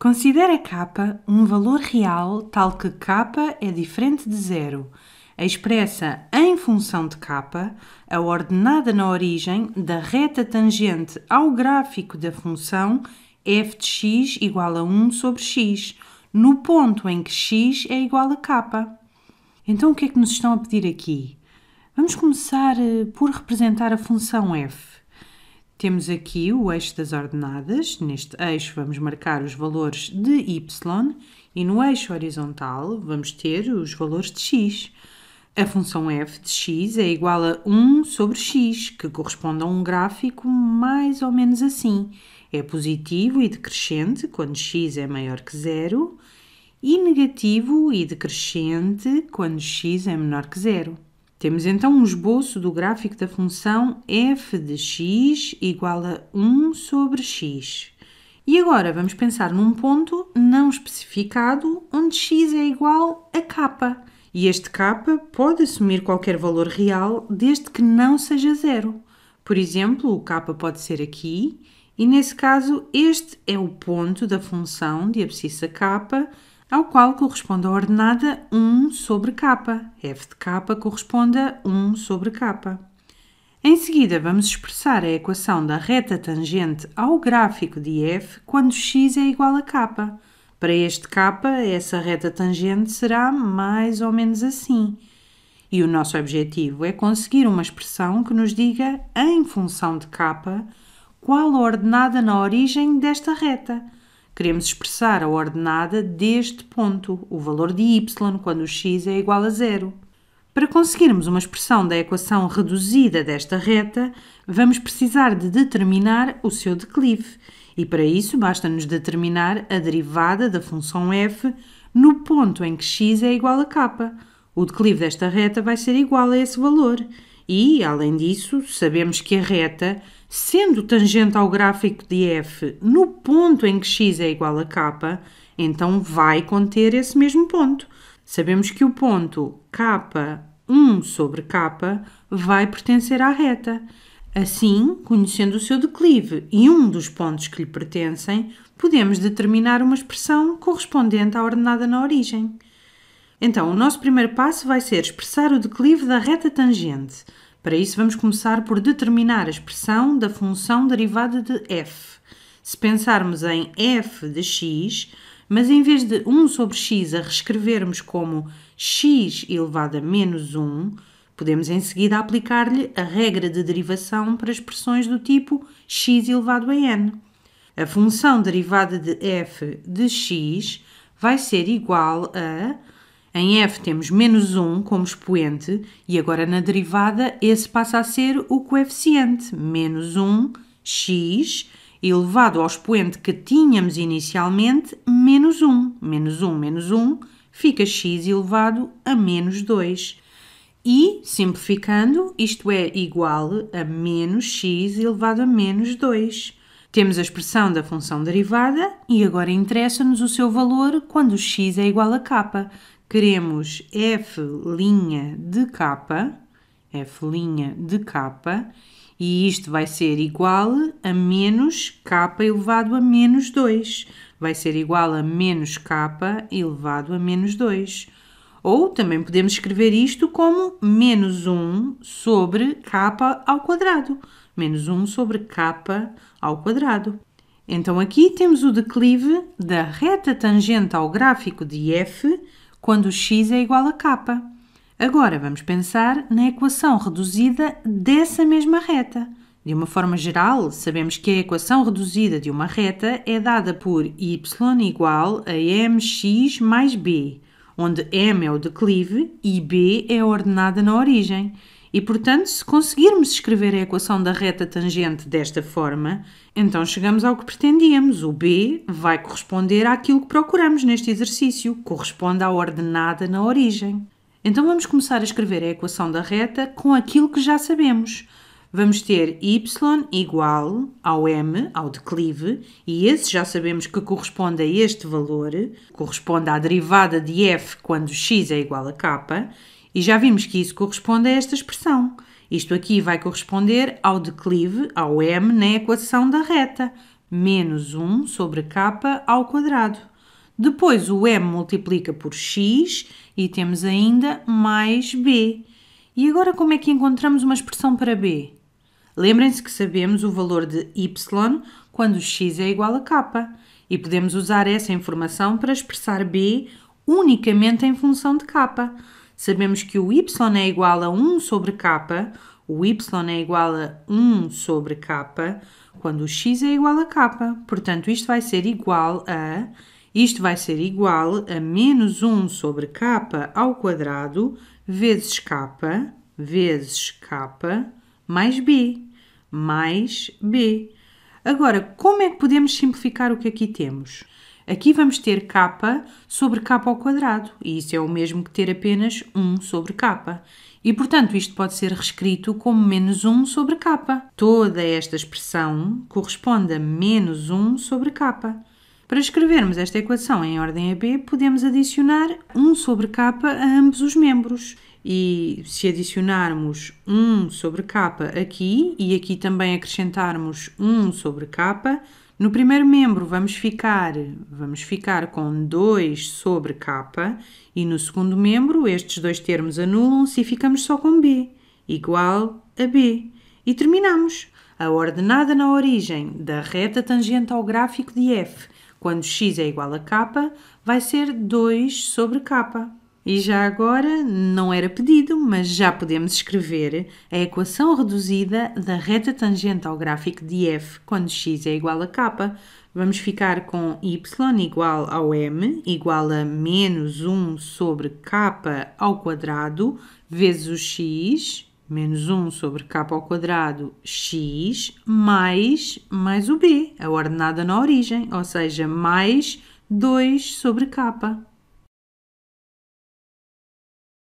Considera k um valor real tal que k é diferente de zero, expressa em função de k a ordenada na origem da reta tangente ao gráfico da função f de x igual a 1 sobre x, no ponto em que x é igual a k. Então o que é que nos estão a pedir aqui? Vamos começar eh, por representar a função f. Temos aqui o eixo das ordenadas. Neste eixo vamos marcar os valores de y e no eixo horizontal vamos ter os valores de x. A função f de x é igual a 1 sobre x, que corresponde a um gráfico mais ou menos assim. É positivo e decrescente quando x é maior que zero e negativo e decrescente quando x é menor que zero. Temos então um esboço do gráfico da função f de x igual a 1 sobre x. E agora vamos pensar num ponto não especificado onde x é igual a k. E este k pode assumir qualquer valor real desde que não seja zero. Por exemplo, o k pode ser aqui, e nesse caso este é o ponto da função de abscissa k ao qual corresponde a ordenada 1 sobre k. f de k corresponde a 1 sobre k. Em seguida, vamos expressar a equação da reta tangente ao gráfico de f quando x é igual a k. Para este k, essa reta tangente será mais ou menos assim. E o nosso objetivo é conseguir uma expressão que nos diga, em função de k, qual a ordenada na origem desta reta. Queremos expressar a ordenada deste ponto, o valor de y, quando o x é igual a zero. Para conseguirmos uma expressão da equação reduzida desta reta, vamos precisar de determinar o seu declive. E para isso, basta-nos determinar a derivada da função f no ponto em que x é igual a k. O declive desta reta vai ser igual a esse valor. E, além disso, sabemos que a reta Sendo tangente ao gráfico de f no ponto em que x é igual a k, então vai conter esse mesmo ponto. Sabemos que o ponto k1 sobre k vai pertencer à reta. Assim, conhecendo o seu declive e um dos pontos que lhe pertencem, podemos determinar uma expressão correspondente à ordenada na origem. Então, o nosso primeiro passo vai ser expressar o declive da reta tangente. Para isso, vamos começar por determinar a expressão da função derivada de f. Se pensarmos em f de x, mas em vez de 1 sobre x a reescrevermos como x elevado a menos 1, podemos em seguida aplicar-lhe a regra de derivação para expressões do tipo x elevado a n. A função derivada de f de x vai ser igual a em f temos menos 1 como expoente e agora na derivada esse passa a ser o coeficiente menos 1 x elevado ao expoente que tínhamos inicialmente, menos 1. Menos 1, menos 1, fica x elevado a menos 2. E, simplificando, isto é igual a menos x elevado a menos 2. Temos a expressão da função derivada e agora interessa-nos o seu valor quando x é igual a k queremos f' de capa f' de capa e isto vai ser igual a menos k elevado a menos 2. Vai ser igual a menos k elevado a menos 2. Ou também podemos escrever isto como menos 1 sobre k ao quadrado. Menos 1 sobre k ao quadrado. Então aqui temos o declive da reta tangente ao gráfico de f quando x é igual a k. Agora vamos pensar na equação reduzida dessa mesma reta. De uma forma geral, sabemos que a equação reduzida de uma reta é dada por y igual a mx mais b, onde m é o declive e b é a ordenada na origem. E, portanto, se conseguirmos escrever a equação da reta tangente desta forma, então chegamos ao que pretendíamos. O b vai corresponder àquilo que procuramos neste exercício, corresponde à ordenada na origem. Então vamos começar a escrever a equação da reta com aquilo que já sabemos. Vamos ter y igual ao m, ao declive, e esse já sabemos que corresponde a este valor, corresponde à derivada de f quando x é igual a k, e já vimos que isso corresponde a esta expressão. Isto aqui vai corresponder ao declive, ao m, na equação da reta, menos 1 sobre k ao quadrado. Depois o m multiplica por x e temos ainda mais b. E agora como é que encontramos uma expressão para b? Lembrem-se que sabemos o valor de y quando x é igual a k e podemos usar essa informação para expressar b unicamente em função de k sabemos que o y é igual a 1 sobre k, o y é igual a 1 sobre k, quando o x é igual a k. Portanto, isto vai ser igual a... Isto vai ser igual a menos 1 sobre k ao quadrado vezes k vezes k mais b mais b. Agora, como é que podemos simplificar o que aqui temos? Aqui vamos ter k sobre k ao quadrado, e isso é o mesmo que ter apenas 1 sobre k. E, portanto, isto pode ser reescrito como menos 1 sobre k. Toda esta expressão corresponde a menos 1 sobre k. Para escrevermos esta equação em ordem AB, podemos adicionar 1 sobre k a ambos os membros e se adicionarmos 1 sobre capa aqui e aqui também acrescentarmos 1 sobre capa, no primeiro membro vamos ficar, vamos ficar com 2 sobre capa e no segundo membro estes dois termos anulam-se e ficamos só com B, igual a B. E terminamos a ordenada na origem da reta tangente ao gráfico de F, quando x é igual a capa, vai ser 2 sobre capa. E já agora, não era pedido, mas já podemos escrever a equação reduzida da reta tangente ao gráfico de f quando x é igual a k. Vamos ficar com y igual ao m igual a menos 1 sobre k ao quadrado vezes o x, menos 1 sobre k ao quadrado x, mais, mais o b, a ordenada na origem, ou seja, mais 2 sobre k.